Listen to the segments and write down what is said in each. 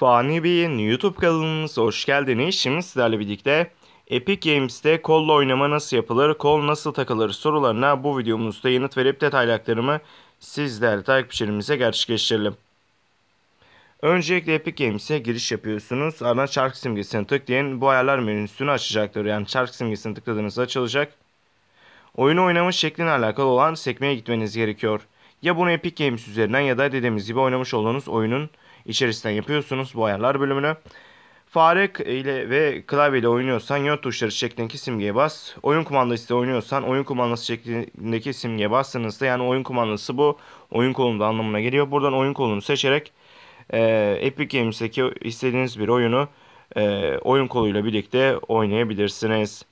Fani Bey'in YouTube kanalımıza hoş geldiniz. Şimdi sizlerle birlikte Epic Games'te kolla oynama nasıl yapılır, kol nasıl takılır sorularına bu videomuzda yanıt verip detaylı aktarımı sizlerle takipçilerimize gerçekleştirelim. Öncelikle Epic Games'e giriş yapıyorsunuz. Ardından çark simgesini tıklayın. Bu ayarlar menüsünü açacaktır. Yani çark simgesini tıkladığınızda açılacak. Oyunu oynamış şekline alakalı olan sekmeye gitmeniz gerekiyor. Ya bunu Epic Games üzerinden ya da dediğimiz gibi oynamış olduğunuz oyunun içerisinden yapıyorsunuz bu ayarlar bölümünü. Fare ile ve klavye ile oynuyorsan yön tuşları şeklindeki simgeye bas. Oyun kumandası ile oynuyorsan oyun kumandası şeklindeki simgeye bastığınızda yani oyun kumandası bu oyun kolunda anlamına geliyor. Buradan oyun kolunu seçerek e, Epic Games'teki istediğiniz bir oyunu e, oyun koluyla birlikte oynayabilirsiniz.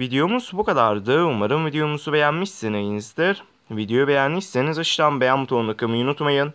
Videomuz bu kadardı. Umarım videomuzu beğenmişsinizdir. Videoyu beğendiyseniz aşağıdan beğen butonuna tıklamayı unutmayın.